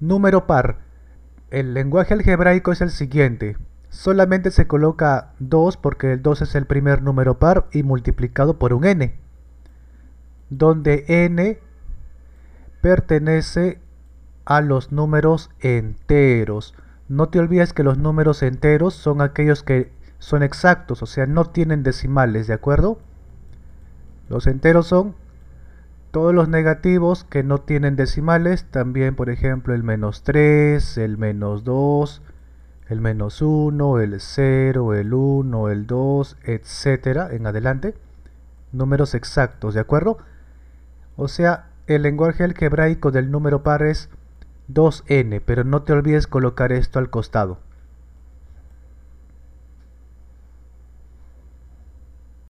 Número par. El lenguaje algebraico es el siguiente. Solamente se coloca 2 porque el 2 es el primer número par y multiplicado por un n. Donde n pertenece a los números enteros. No te olvides que los números enteros son aquellos que son exactos, o sea, no tienen decimales, ¿de acuerdo? Los enteros son todos los negativos que no tienen decimales, también por ejemplo el menos 3, el menos 2, el menos 1, el 0, el 1, el 2, etcétera, en adelante. Números exactos, ¿de acuerdo? O sea, el lenguaje algebraico del número par es 2n, pero no te olvides colocar esto al costado.